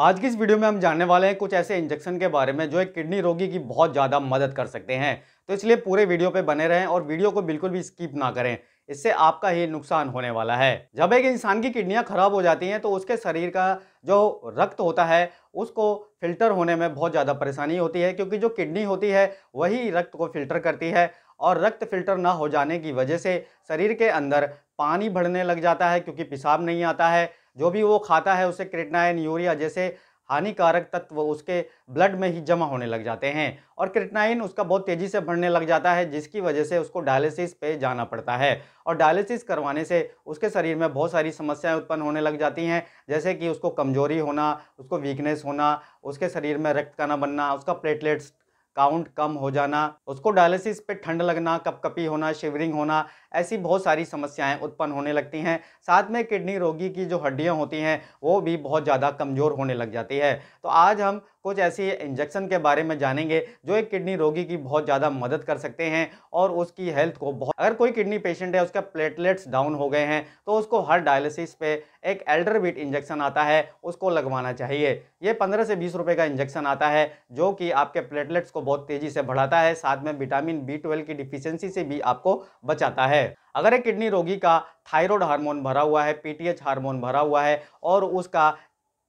आज की इस वीडियो में हम जानने वाले हैं कुछ ऐसे इंजेक्शन के बारे में जो एक किडनी रोगी की बहुत ज़्यादा मदद कर सकते हैं तो इसलिए पूरे वीडियो पे बने रहें और वीडियो को बिल्कुल भी स्किप ना करें इससे आपका ही नुकसान होने वाला है जब एक इंसान की किडनियाँ खराब हो जाती हैं तो उसके शरीर का जो रक्त होता है उसको फिल्टर होने में बहुत ज़्यादा परेशानी होती है क्योंकि जो किडनी होती है वही रक्त को फिल्टर करती है और रक्त फिल्टर ना हो जाने की वजह से शरीर के अंदर पानी भरने लग जाता है क्योंकि पेशाब नहीं आता है जो भी वो खाता है उसे क्रिटनाइन यूरिया जैसे हानिकारक तत्व उसके ब्लड में ही जमा होने लग जाते हैं और क्रिटनाइन उसका बहुत तेज़ी से बढ़ने लग जाता है जिसकी वजह से उसको डायलिसिस पे जाना पड़ता है और डायलिसिस करवाने से उसके शरीर में बहुत सारी समस्याएं उत्पन्न होने लग जाती हैं जैसे कि उसको कमजोरी होना उसको वीकनेस होना उसके शरीर में रक्त का ना बनना उसका प्लेटलेट्स काउंट कम हो जाना उसको डायलिसिस पे ठंड लगना कपकपी होना शिवरिंग होना ऐसी बहुत सारी समस्याएं उत्पन्न होने लगती हैं साथ में किडनी रोगी की जो हड्डियां होती हैं वो भी बहुत ज़्यादा कमज़ोर होने लग जाती है तो आज हम कुछ ऐसी इंजेक्शन के बारे में जानेंगे जो एक किडनी रोगी की बहुत ज़्यादा मदद कर सकते हैं और उसकी हेल्थ को बहुत अगर कोई किडनी पेशेंट है उसका प्लेटलेट्स डाउन हो गए हैं तो उसको हर डायलिसिस पे एक एल्डर बीट इंजेक्शन आता है उसको लगवाना चाहिए ये पंद्रह से बीस रुपये का इंजेक्शन आता है जो कि आपके प्लेटलेट्स को बहुत तेजी से बढ़ाता है साथ में विटामिन बी ट्वेल्व की डिफिशियंसी से भी आपको बचाता है अगर एक किडनी रोगी का थायराइड हार्मोन भरा हुआ है पीटीएच हार्मोन भरा हुआ है और उसका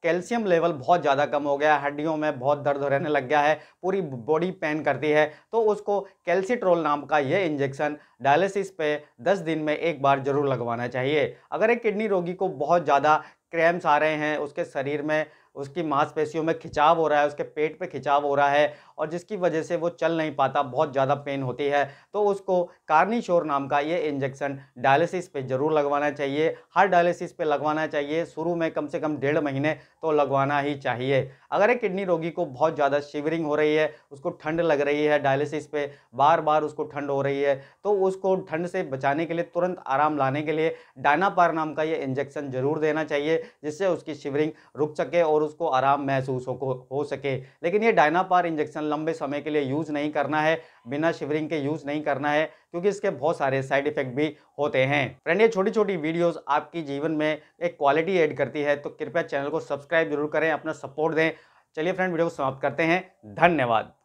कैल्शियम लेवल बहुत ज़्यादा कम हो गया है हड्डियों में बहुत दर्द रहने लग गया है पूरी बॉडी पेन करती है तो उसको कैल्सिट्रोल नाम का यह इंजेक्शन डायलिसिस पे 10 दिन में एक बार जरूर लगवाना चाहिए अगर एक किडनी रोगी को बहुत ज़्यादा क्रैम्स आ रहे हैं उसके शरीर में उसकी मांसपेशियों में खिंचाव हो रहा है उसके पेट पे खिंचाव हो रहा है और जिसकी वजह से वो चल नहीं पाता बहुत ज़्यादा पेन होती है तो उसको कार्निशोर नाम का ये इंजेक्शन डायलिसिस पे ज़रूर लगवाना चाहिए हर डायलिसिस पे लगवाना चाहिए शुरू में कम से कम डेढ़ महीने तो लगवाना ही चाहिए अगर एक किडनी रोगी को बहुत ज़्यादा शिवरिंग हो रही है उसको ठंड लग रही है डायलिसिस पे बार बार उसको ठंड हो रही है तो उसको ठंड से बचाने के लिए तुरंत आराम लाने के लिए डायनापार नाम का ये इंजेक्शन ज़रूर देना चाहिए जिससे उसकी शिवरिंग रुक सके और उसको आराम महसूस हो हो सके लेकिन ये डायनापार इंजेक्शन लंबे समय के लिए यूज़ नहीं करना है बिना शिवरिंग के यूज़ नहीं करना है क्योंकि इसके बहुत सारे साइड इफेक्ट भी होते हैं फ्रेंड ये छोटी छोटी वीडियोस आपकी जीवन में एक क्वालिटी ऐड करती है तो कृपया चैनल को सब्सक्राइब जरूर करें अपना सपोर्ट दें चलिए फ्रेंड वीडियो को समाप्त करते हैं धन्यवाद